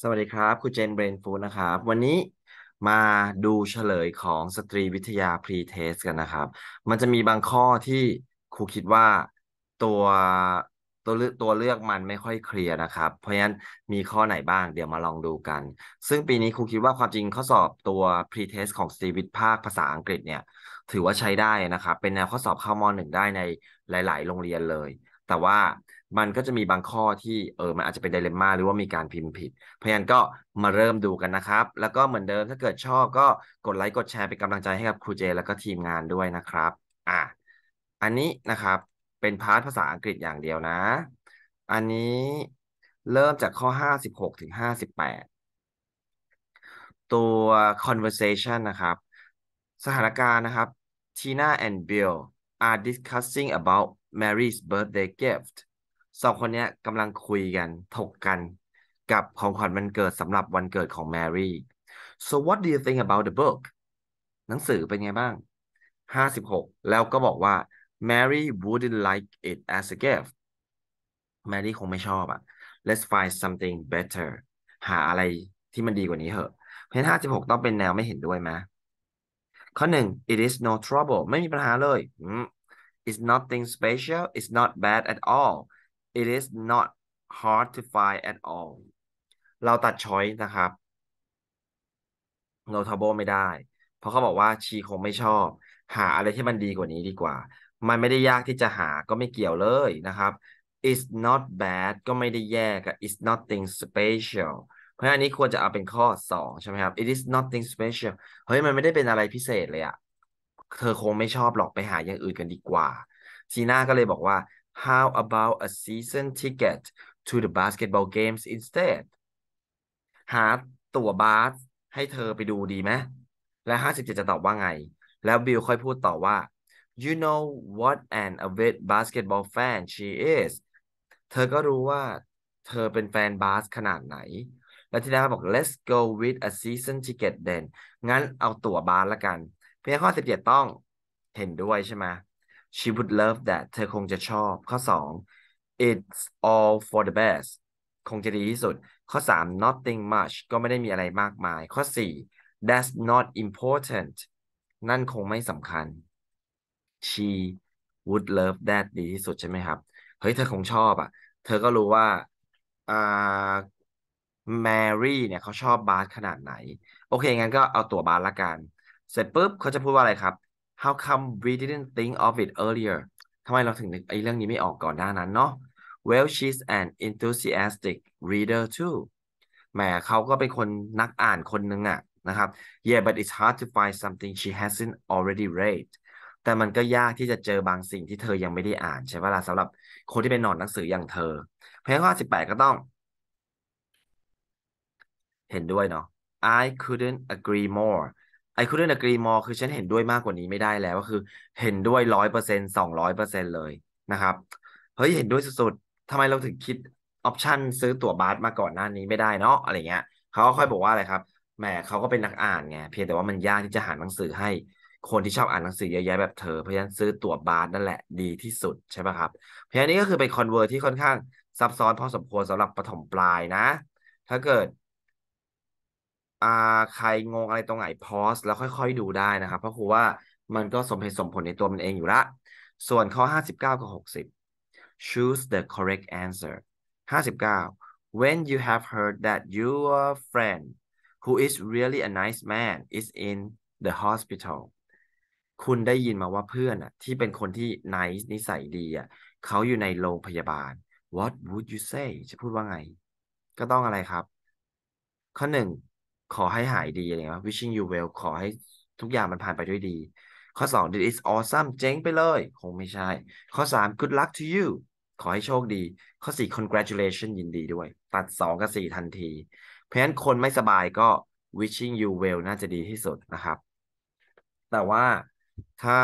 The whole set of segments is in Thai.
สวัสดีครับคุณเจนเบรนฟูดนะครับ วันนี้มาดูเฉลยของสตรีวิทยาพรีเทสกันนะครับ มันจะมีบางข้อที่ครูคิดว่าตัวตัวเลือกตัวเลือกมันไม่ค่อยเคลียร์นะครับ เพราะฉะนั้นมีข้อไหนบ้างเดี๋ยวมาลองดูกัน ซึ่งปีนี้ครูคิดว่าความจริงข้อสอบตัวพรีเทสของสตรีวิทย์ภาคภาษาอังกฤษเนี่ย ถือว่าใช้ได้นะครับ เป็นแนวข้อสอบเข้ามอหนึ่งได้ในหลาย ๆ โรงเรียนเลย แต่ว่ามันก็จะมีบางข้อที่เออมันอาจจะเป็นไดเลมม่าหรือว่ามีการพิมพ์ผิด เพราะฉะนั้นก็มาเริ่มดูกันนะครับแล้วก็เหมือนเดิมถ้าเกิดชอบก็กดไลค์กดแชร์เป็นกำลังใจให้กับครูเจแล้วก็ทีมงานด้วยนะครับอ่ะอันนี้นะครับเป็นพาร์ทภาษาอังกฤษอย่างเดียวนะ อันนี้เริ่มจากข้อ 56ถึง58 ตัว conversation นะครับสถานการณ์นะครับ Tina and Bill are discussing about Mary's birthday gift สองคนนี้กำลังคุยกันถกกัน กับของขวัญวันเกิดสำหรับวันเกิดของแมรี่ so what do you think about the book หนังสือเป็นไงบ้าง56แล้วก็บอกว่า Mary wouldn't like it as a gift แมรี่คงไม่ชอบอะ let's find something better หาอะไรที่มันดีกว่านี้เหอะเพราะ56 ต้องเป็นแนวไม่เห็นด้วยไหมข้อหนึ่ง it is no trouble ไม่มีปัญหาเลย it's nothing special it's not bad at all it is not hard to find at all เราตัดช้อยนะครับเราทับโบไม่ได้ เพราะเขาบอกว่า ชีคงไม่ชอบ หาอะไรที่มันดีกว่านี้ดีกว่า มันไม่ได้ยากที่จะหาก็ไม่เกี่ยวเลยนะครับ is t not bad ก็ไม่ได้แย่กับ is nothing special เพราะอันนี้ควรจะเอาเป็นข้อสองใช่ไหมครับ it is nothing special เฮ้ยมันไม่ได้เป็นอะไรพิเศษเลยอะเธอคงไม่ชอบหรอกไปหาอย่างอื่นกันดีกว่าจีน่าก็เลยบอกว่า How about a season ticket to the basketball games instead หาตั๋วบาสให้เธอไปดูดีไหมและ57จะตอบว่าไงแล้วบิลค่อยพูดต่อว่า you know what an avid basketball fan she is เธอก็รู้ว่า เธอเป็นแฟนบาสขนาดไหน และทีน่าบอก let's go with a season ticket then งั้นเอาตั๋วบาสละกันเพียงข้อ17ต้องเห็นด้วยใช่ไหม she would love that เธอคงจะชอบ ข้อสอง it's all for the best คงจะดีที่สุดข้อสาม nothing much ก็ไม่ได้มีอะไรมากมาย ข้อสี่ that's not important นั่นคงไม่สำคัญ she would love that ดีที่สุดใช่ไหมครับ เฮ้ยเธอคงชอบอ่ะ เธอก็รู้ว่า อ่า mary เนี่ยเขาชอบบาสขนาดไหน โอเคงั้นก็เอาตัวบาสละกัน เสร็จปุ๊บเขาจะพูดว่าอะไรครับ how come we didn't think of it earlier ทำไมเราถึงไอ้เรื่องนี้ไม่ออกก่อนหน้านั้นเนาะ well she's an enthusiastic reader too แหมเขาก็เป็นคนนักอ่านคนหนึ่งอะนะครับ yeah but it's hard to find something she hasn't already read แต่มันก็ยากที่จะเจอบางสิ่งที่เธอยังไม่ได้อ่าน ใช่ไหมล่ะสำหรับคนที่เป็นหนอนหนังสืออย่างเธอ เพลงข้อสิบแปดก็ต้อง เห็นด้วยเนาะ I couldn't agree more ไอ o u l d n t a g r e รี o r e คือฉันเห็นด้วยมากกว่านี้ไม่ได้แล้วก็คือเห็นด้วยร้อยเปอร์เซ็นต์สองร้อยเปอร์เซ็นต์เลยนะครับเฮ้ย เห็นด้วยสุดๆ ทำไมเราถึงคิดออปชันซื้อตั๋วบัสมาก่อนหน้านี้ไม่ได้เนาะอะไรเงี้ยเขาก็ค่อยบอกว่าอะไรครับแหมเขาก็เป็นนักอ่านไงเพียงแต่ว่ามันยากที่จะหาหนังสือให้คนที่ชอบอ่านหนังสือเยอะแยะแบบเธอเพราะฉะนั้นซื้อตั๋วบาสนั่นแหละดีที่สุดใช่ไหมครับเพราะฉะนี้นี่ก็คือเป็นคอนเวอร์ที่ค่อนข้างซับซ้อนพอสมควรสำหรับปฐมปลายนะ ถ้าเกิดอ่าใครงงอะไรตรงไหนพอสแล้วค่อยๆดูได้นะครับเพราะครูว่ามันก็สมเหตุสมผลในตัวมันเองอยู่ละส่วนข้อ59กับ60 choose the correct answer 59 when you have heard that your friend who is really a nice man is in the hospital คุณได้ยินมาว่าเพื่อนอ่ะที่เป็นคนที่ nice นิสัยดีอ่ะเขาอยู่ในโรงพยาบาล what would you say จะพูดว่าไง ก็ต้องอะไรครับ ข้อหนึ่งขอให้หายดีอะไรเงี้ย wishing you well ขอให้ทุกอย่างมันผ่านไปด้วยดี ข้อสอง this is awesome เจ๋งไปเลย คงไม่ใช่ ข้อสาม good luck to you ขอให้โชคดี ข้อสี่ congratulation ยินดีด้วย ตัดสองกับสี่ทันที เพราะฉะนั้นคนไม่สบายก็ wishing you well น่าจะดีที่สุดนะครับ แต่ว่าถ้า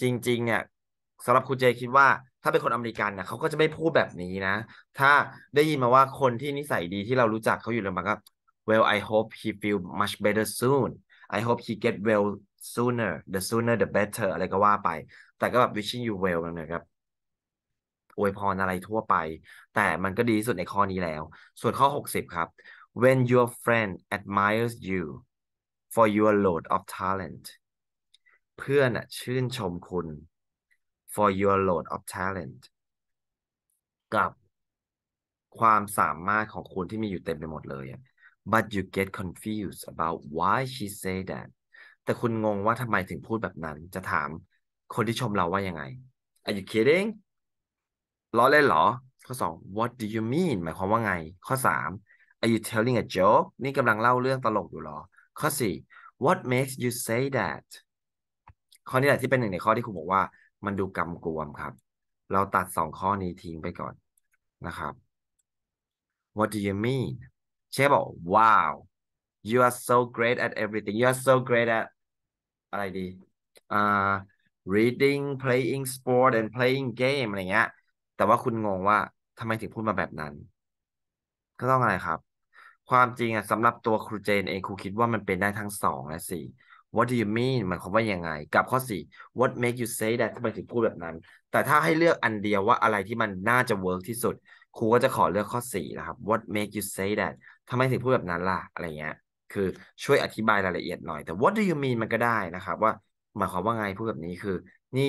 จริง ๆ เนี่ยสำหรับคุณเจคิดว่า ถ้าเป็นคนอเมริกันเนี่ยเขาก็จะไม่พูดแบบนี้นะ ถ้าได้ยินมาว่าคนที่นิสัยดีที่เรารู้จักเขาอยู่เลอวมันก็ Well I hope he feel much better soon I hope he get well sooner the sooner the better อะไรก็ว่าไป แต่ก็แบบ wishing you well นะครับอวยพรอะไรทั่วไป แต่มันก็ดีที่สุดในข้อนี้แล้ว ส่วนข้อ 60 ครับ when your friend admires you for your load of talent เพื่อนชื่นชมคุณ for your load of talent กับความสามารถของคุณที่มีอยู่เต็มไปหมดเลย but you get confused about why she say that แต่คุณงงว่าทำไมถึงพูดแบบนั้น จะถามคนที่ชมเราว่ายังไง Are you kidding ล้อเล่นเหรอ ข้อสอง What do you mean หมายความว่าไง ข้อสาม Are you telling a joke นี่กำลังเล่าเรื่องตลกอยู่หรอ ข้อสี่ What makes you say that ข้อนี้แหละที่เป็นหนึ่งในข้อที่คุณบอกว่า มันดูกำกวมครับ เราตัดสองข้อนี้ทิ้งไปก่อนนะครับ What do you mean เชฟบอก wow you are so great at everything you are so great at อะไรดีอ่า reading playing sport and playing game อะไรเงี้ยแต่ว่าคุณงงว่าทำไมถึงพูดมาแบบนั้น ก็ต้องอะไรครับ ความจริงอ่ะสำหรับตัวครูเจนเองครูคิดว่ามันเป็นได้ทั้งสองและสี่ What do you mean มันความว่ายังไง กับข้อสี่ What make you say that ทำไมถึงพูดแบบนั้นแต่ถ้าให้เลือกอันเดียวว่าอะไรที่มันน่าจะเวิร์ที่สุดครูก็จะขอเลือกข้อสี่นะครับ What make you say that ทำไมถึงพูดแบบนั้นล่ะ อะไรเงี้ย คือช่วยอธิบายรายละเอียดหน่อย แต่ What do you mean มันก็ได้นะครับ ว่าหมายความว่าไงพูดแบบนี้คือ นี่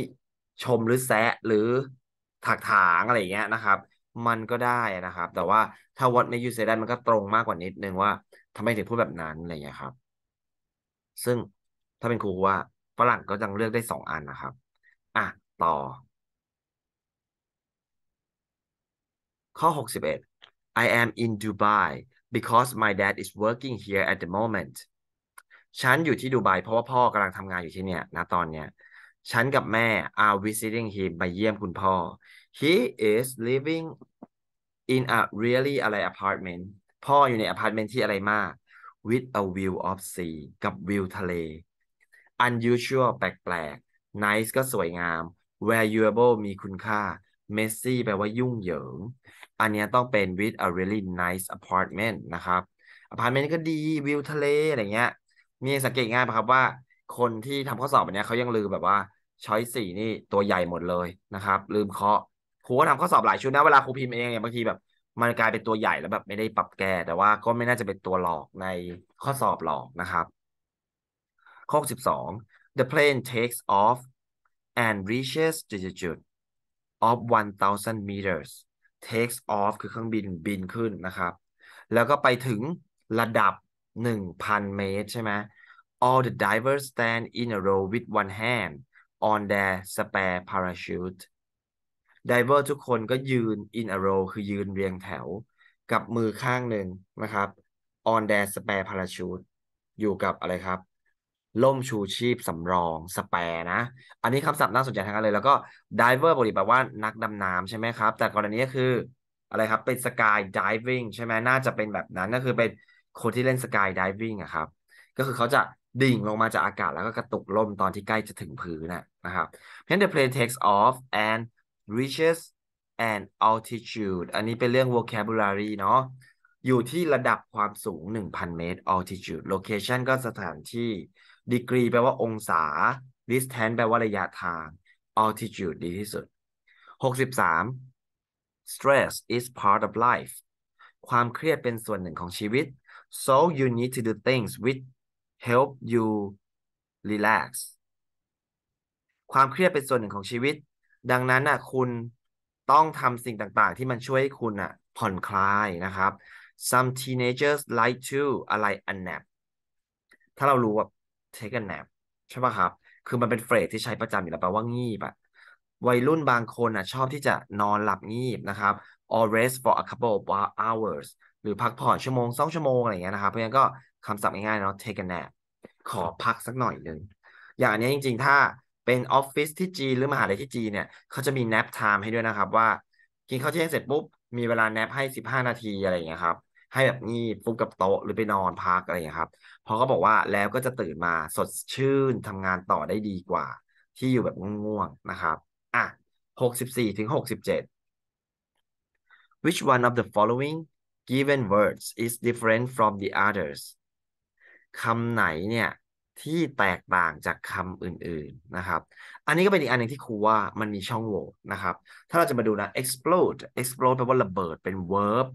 ชมหรือแซะหรือถักถางอะไรเงี้ยนะครับ มันก็ได้นะครับ แต่ว่าถ้า What make you say that มันก็ตรงมากกว่านิดนึงว่าทำไมถึงพูดแบบนั้นอะไรเงี้ยครับ ซึ่งถ้าเป็นครูว่าฝรั่งก็ยังเลือกได้สองอันนะครับอ่ะต่อข้อ61 I am in Dubai because my dad is working here at the moment ฉันอยู่ที่ดูไบเพราะว่าพ่อกำลังทำงานอยู่ที่เนี่ยนะตอนเนี้ยฉันกับแม่ are visiting him มาเยี่ยมคุณพ่อ he is living in a really อะไร apartment พ่ออยู่ในอพาร์ตเมนต์ที่อะไรมาก with a view of sea กับวิวทะเล unusual แปลกๆ nice ก็สวยงาม valuable มีคุณค่าเมสซี่แปลว่ายุ่งเหยิง อันนี้ต้องเป็น with a really nice apartment นะครับ อพาร์ตเมนต์ก็ดี วิวทะเล อะไรเงี้ย มีสังเกตง่ายปะครับว่าคนที่ทำข้อสอบแบบนี้เขายังลืมแบบว่าช้อยสี่นี่ ตัวใหญ่หมดเลยนะครับ ลืมเคาะครูก็ทำข้อสอบหลายชุดนะเวลาครูพิมพ์เองเนี่ยบางทีแบบมันกลายเป็นตัวใหญ่แล้วแบบไม่ได้ปรับแก้ แต่ว่าก็ไม่น่าจะเป็นตัวหลอกในข้อสอบหลอกนะครับ ข้อ 12 the plane takes off and reaches to จุด of 1,000 meters takes off คือเครื่องบินบินขึ้นนะครับ แล้วก็ไปถึงระดับ 1,000 เมตรใช่ไหม all the divers stand in a row with one hand on their spare parachute diver ทุกคนก็ยืน in a row คือยืนเรียงแถว กับมือข้างหนึ่งนะครับ on their spare parachute อยู่กับอะไรครับล่มชูชีพ สำรอง สแปร์นะ อันนี้คำศัพท์น่าสนใจทั้งนั้นเลยแล้วก็ดิเวอร์บริแปลว่านักดำน้ำใช่ไหมครับ แต่กรณีก็คืออะไรครับเป็นสกายดิวิ่งใช่ไหมน่าจะเป็นแบบนั้นก็คือเป็นคนที่เล่นสกายดิวิ่งอะครับ ก็คือเขาจะดิ่งลงมาจากอากาศแล้วก็กระตุกล่มตอนที่ใกล้จะถึงพื้นนะครับเพราะฉะนั้น the plane takes off and reaches a n altitude อันนี้เป็นเรื่อง vocabulary เนาะอยู่ที่ระดับความสูง1,000เมตร altitude location ก็สถานที่ดีกรีแปลว่าองศา distance แปลว่าระยะทาง altitude ดีที่สุด 63 stress is part of life ความเครียดเป็นส่วนหนึ่งของชีวิต so you need to do things which help you relax ความเครียดเป็นส่วนหนึ่งของชีวิต ดังนั้นน่ะคุณต้องทำสิ่งต่าง ๆ ที่มันช่วยให้คุณน่ะผ่อนคลายนะครับ some teenagers like to อะไรอันแนบถ้าเรารู้ว่า take a nap ใช่ป่ะครับ คือมันเป็นเฟรดที่ใช้ประจำอยู่แล้วแปลว่างีบอะวัยรุ่นบางคนอ่ะชอบที่จะนอนหลับงีบนะครับ or rest for a couple of hours หรือพักผ่อนชั่วโมงสองชั่วโมง อะไรเงี้ยนะครับ เพราะงั้นก็คำศัพท์ง่ายๆเนาะ take a nap ขอพักสักหน่อยหนึ่งอย่างอันนี้จริงๆ ถ้าเป็นออฟฟิศที่จีนหรือมหาลัยที่จีนเนี่ย เขาจะมี nap time ให้ด้วยนะครับ ว่ากินข้าวเที่ยงเสร็จปุ๊บมีเวลา nap ให้ 15 นาทีอะไรเงี้ยครับ ให้แบบนี้ฟุบกับโต๊ะหรือไปนอนพักอะไรอย่างี้ยครับราะเขาบอกว่า แล้วก็จะตื่นมาสดชื่นทำงานต่อได้ดีกว่า ที่อยู่แบบง่วงๆ นะครับ อ่ะหกสิบี่ถึงหกสิบเจ็ด Which one of the following given words is different from the others คำไหนเนี่ย ที่แตกต่างจากคำอื่นๆ นะครับ อันนี้ก็เป็นอีกอันหนึ่งที่ครูว่ามันมีช่องโหว่นะครับถ้าเราจะมาดูนะ explode explode แปลว่าระเบิดเป็น verb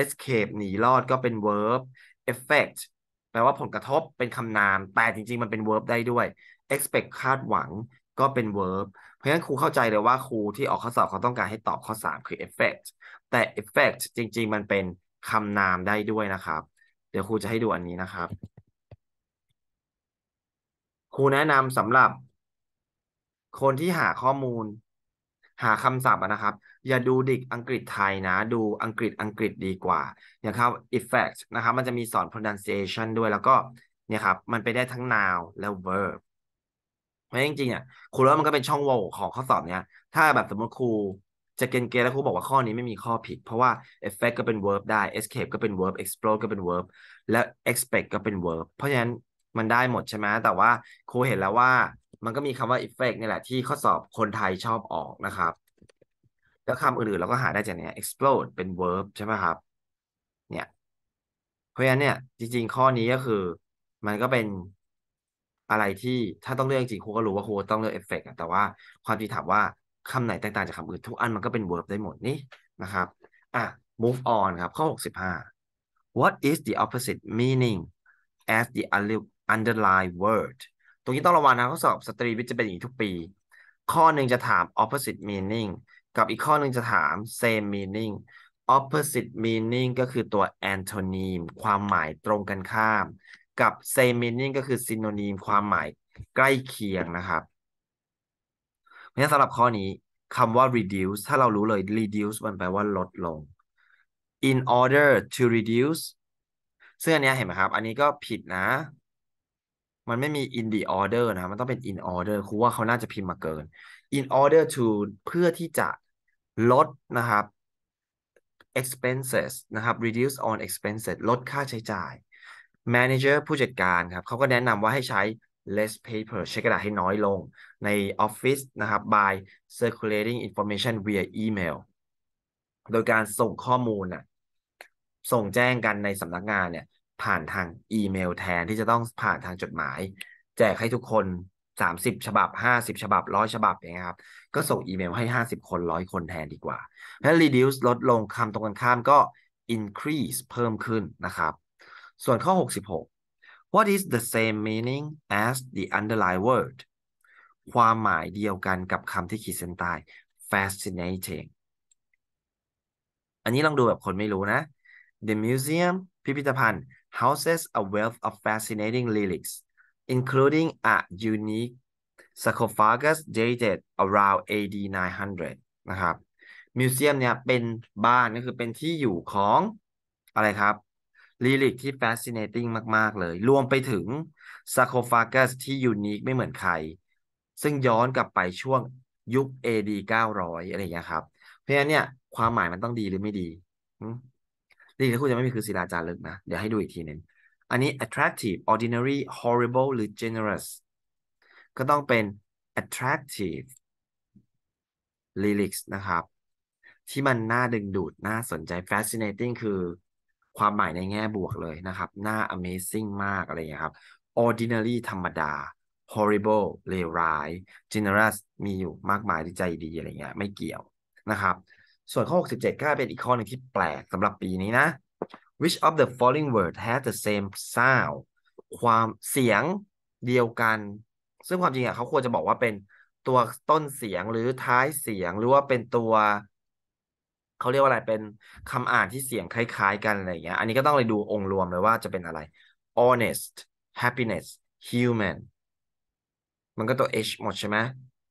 escape หนีรอดก็เป็น verb effect แปลว่าผลกระทบเป็นคำนามแต่จริงๆมันเป็น verb ได้ด้วย expect คาดหวังก็เป็น verb เพราะฉะนั้นครูเข้าใจเลยว่าครูที่ออกข้อสอบเขาต้องการให้ตอบข้อ 3 คือ effect แต่ effect จริงๆ มันเป็นคำนามได้ด้วยนะครับ เดี๋ยวครูจะให้ดูอันนี้นะครับ ครูแนะนำสำหรับ คนที่หาข้อมูลหาคำศัพท์นะครับ อย่าดูดิกอังกฤษไทยนะดูอังกฤษอังกฤษดีกว่าอย่างครับ effect นะครับมันจะมีสอน pronunciation ด้วยแล้วก็เนี่ยครับมันไปได้ทั้ง noun และ verb เพราะจริงๆอ่ะครูแล้วมันก็เป็นช่องโหว่ของข้อสอบเนี้ยถ้าแบบสมมติครู จะเกณฑ์เกณฑ์แล้วครูบอกว่าข้อนี้ไม่มีข้อผิด เพราะว่า effect ก็เป็น verb ได้ escape ก็เป็น verb explode ก็เป็น verb และ expect ก็เป็น verb เพราะฉะนั้นมันได้หมดใช่ไหมแต่ว่าครูเห็นแล้วว่ามันก็มีคำว่า effect นี่แหละที่ข้อสอบคนไทยชอบออกนะครับ แล้วคำอื่นๆเราก็หาได้จากเนี้ย explode เป็น verb ใช่ไหมครับเนี่ยเพราะฉะนั้นเนี่ยจริงๆข้อนี้ก็คือ มันก็เป็นอะไรที่ถ้าต้องเลือกจริงครูก็รู้ว่าครูต้องเลือกเอิเฟกต์แต่ว่าความจริงถามว่าคำไหนแตกต่างจากคำอื่นทุกอันมันก็เป็น verb ได้หมดนี่นะครับอ่ะ move on ครับข้อ65 what is the opposite meaning as the underlying word รงนี้ต้องระวังนะข้อสอบสตรีวิทย์จะเป็นอย่างนี้ทุกปี ข้อหนึ่งจะถาม opposite meaning กับอีกข้อหนึ่งจะถาม same meaning opposite meaning ก็คือตัว antonym ความหมายตรงกันข้าม กับ same meaning ก็คือ synonym ความหมายใกล้เคียงนะครับเพราะฉะนั้นสำหรับข้อนี้คำว่า reduce ถ้าเรารู้เลย reduce มันแปลว่าลดลง in order to reduce ซึ่งอันนี้เห็นไหมครับ อันนี้ก็ผิดนะมันไม่มี in the order นะมันต้องเป็น in order คือว่าเขาน่าจะพิมพ์มาเกิน in order to เพื่อที่จะลดนะครับ expenses นะครับ reduce on expenses ลดค่าใช้จ่าย manager ผู้จัดการครับ เขาก็แนะนำว่าให้ใช้ less paper ใช้กระดาษให้น้อยลงในออฟฟิศนะครับ by circulating information via email โดยการส่งข้อมูลนะส่งแจ้งกันในสำนักงานเนี่ยผ่านทางอีเมลแทนที่จะต้องผ่านทางจดหมาย แจกให้ทุกคนสามสิบฉบับห้าสิบฉบับร้อยฉบับอย่างเงี้ยครับ ก็ส่งอีเมลให้ห้าสิบคนร้อยคนแทนดีกว่า เพราะ reduce ลดลงคำตรงกันข้ามก็ increase เพิ่มขึ้นนะครับ ส่วนข้อ 66 what is the same meaning as the underlying word ความหมายเดียวกันกับคำที่ขีดเส้นใต้ fascinating อันนี้ลองดูแบบคนไม่รู้นะ the museum พิพิธภัณฑ์ houses a wealth of fascinating relics, including a unique sarcophagus dated around AD 900นะครับมิวเซียมเนี่ยเป็นบ้านก็คือเป็นที่อยู่ของอะไรครับลิลิกที่ fascinating มากๆ เลย รวมไปถึง sarcophagus ที่ unique ไม่เหมือนใคร ซึ่งย้อนกลับไปช่วงยุค AD 900อะไรอย่างนี้ครับเพราะฉะนั้นเนี่ยความหมายมันต้องดีหรือไม่ดีดีฉันคุณจะไม่มีคือศิลาจารึกนะ เดี๋ยวให้ดูอีกทีหนึ่งอันนี้ attractive ordinary horrible หรือ generous ก็ต้องเป็น attractive lyrics นะครับ ที่มันน่าดึงดูด น่าสนใจ fascinating คือความหมายในแง่บวกเลยนะครับ น่า amazing มากอะไรอย่างครับ ordinary ธรรมดา horrible เลวร้าย generous มีอยู่มากมายที่ใจดีอะไรเงี้ยไม่เกี่ยวนะครับส่วนข้อ 67ก็เป็นอีกข้อหนึ่งที่แปลกสำหรับปีนี้นะ which of the following word has the same sound ความเสียงเดียวกัน ซึ่งความจริงอ่ะเขาควรจะบอกว่าเป็นตัวต้นเสียงหรือท้ายเสียงหรือว่าเป็นตัว เขาเรียกว่าอะไรเป็นคำอ่านที่เสียงคล้ายๆกันอะไรอย่างเงี้ย อันนี้ก็ต้องเลยดูองค์รวมเลยว่าจะเป็นอะไร honest happiness human มันก็ตัว h หมดใช่ไหม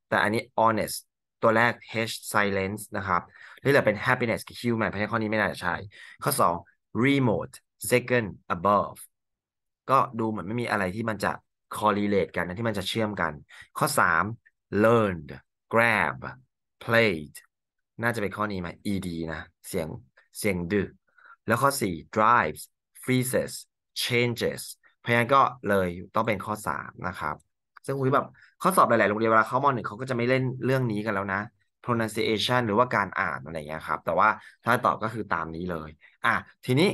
แต่อันนี้ honest ตัวแรก H silence นะครับี่หลือเป็น happiness กับ human เพราะฉะนั้นข้อนี้ไม่น่าจะใช่ ข้อ 2 remote second above ก็ดูเหมือนไม่มีอะไรที่มันจะ correlate กันนะที่มันจะเชื่อมกัน ข้อ 3 learned grab played น่าจะเป็นข้อนี้ไหม ed นะ เสียง เสียงดึอแล้วข้อ 4 drives freezes changes เพราะฉะนั้นก็เลยต้องเป็นข้อ 3 นะครับซึ่งคุยแบบข้อสอบหลายๆ โรงเรียนเวลาเข้ามหนึ่งเขาก็จะไม่เล่นเรื่องนี้กันแล้วนะ pronunciation หรือว่าการอ่านอะไรเงี้ยครับ แต่ว่าถ้าตอบก็คือตามนี้เลย อ่ะทีนี้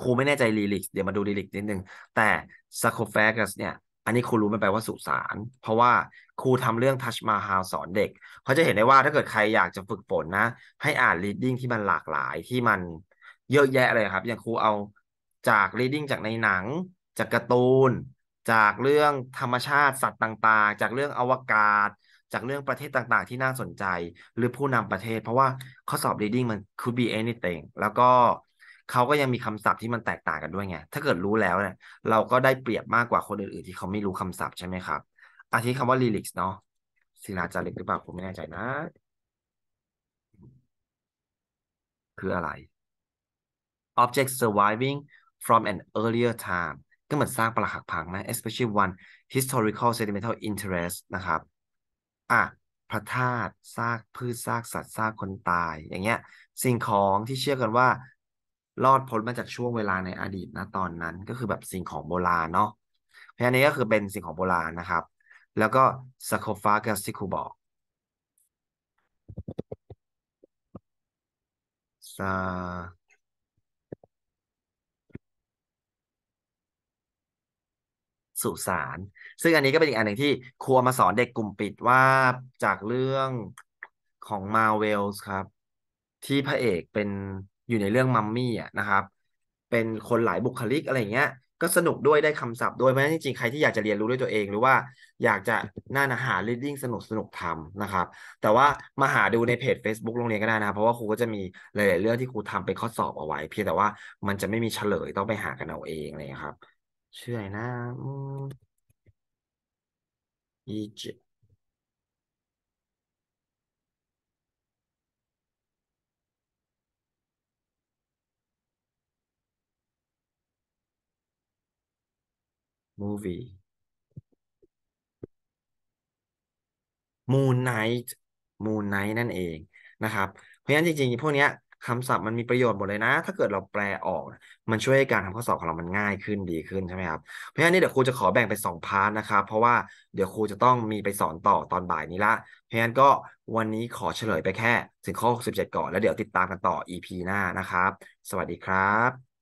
ครูไม่แน่ใจลีลิกเดี๋ยวมาดูลีลิกนิดนึง แต่ sarcophagus เนี่ย อันนี้ครูรู้ไม่ไปว่าสุสานเพราะว่าครูทำเรื่องทัชมาฮาสอนเด็กเขาจะเห็นได้ว่าถ้าเกิดใครอยากจะฝึกฝนนะ ให้อ่าน reading ที่มันหลากหลายที่มันเยอะแยะเลยครับอย่างครูเอาจาก reading จากในหนัง จากการ์ตูนจากเรื่องธรรมชาติสัตว์ต่างๆ จากเรื่องอวกาศ จากเรื่องประเทศต่างๆ ที่น่าสนใจหรือผู้นำประเทศ เพราะว่าข้อสอบ reading มัน could be anything แล้วก็เขาก็ยังมีคำศัพท์ที่มันแตกต่างกันด้วยไงถ้าเกิดรู้แล้วเนี่ยเราก็ได้เปรียบมากกว่าคนอื่น ๆ ที่เขาไม่รู้คำศัพท์ใช่ไหมครับอาทิคำว่า lyrics เนาะศิลาจารึกหรือเปล่าผมไม่แน่ใจนะ คืออะไร object surviving from an earlier time ก็เหมือนสร้างปรักหักพังนะ especially one historical sentimental interest นะครับ อ่ะพระธาตุซากพืชซากสัตว์ซากคนตาย อย่างเงี้ย สิ่งของที่เชื่อกันว่า รอดพ้นมาจากช่วงเวลาในอดีตนะตอนนั้นก็คือแบบสิ่งของโบราณเนาะเพราะนี้ก็คือเป็นสิ่งของโบราณนะครับ แล้วก็ซาโคฟากัสที่ครูบอกซาสุสานซึ่งอันนี้ก็เป็นอีกอันหนึ่งที่ครัวมาสอนเด็กกลุ่มปิดว่าจากเรื่องของมาเวลส์ครับ ที่พระเอกเป็นอยู่ในเรื่องมัมมี่อ่ะนะครับ เป็นคนหลายบุคลิกอะไรเงี้ย ก็สนุกด้วยได้คำศัพท์ด้วยเพราะฉะนั้นจริงๆใครที่อยากจะเรียนรู้ด้วยตัวเอง หรือว่าอยากจะน่าหาเรดดิ้งสนุกสนุกทำนะครับ แต่ว่ามาหาดูในเพจ Facebook โรงเรียนก็ได้นะครับเพราะว่าครูก็จะมีหลายๆเรื่องที่ครูทำเป็นข้อสอบเอาไว้ เพียงแต่ว่ามันจะไม่มีเฉลยต้องไปหากันเอาเองเลยครับชื่ออะไรนะอืมีเจมูวี่มูนไนท์มูนไนท์นั่นเองนะครับ เพราะฉะนั้นจริงๆ พวกเนี้ยคำศัพท์มันมีประโยชน์หมดเลยนะ ถ้าเกิดเราแปลออก มันช่วยให้การทำข้อสอบของเรามันง่ายขึ้นดีขึ้นใช่ไหมครับ เพราะฉะนั้นเดี๋ยวครูจะขอแบ่งเป็นสองพาร์ทนะครับเพราะว่าเดี๋ยวครูจะต้องมีไปสอนต่อตอนบ่ายนี้ละ เพราะฉะนั้นก็วันนี้ขอเฉลยไปแค่ถึงข้อ 67 ก่อน แล้วเดี๋ยวติดตามกันต่อ EP หน้านะครับ สวัสดีครับ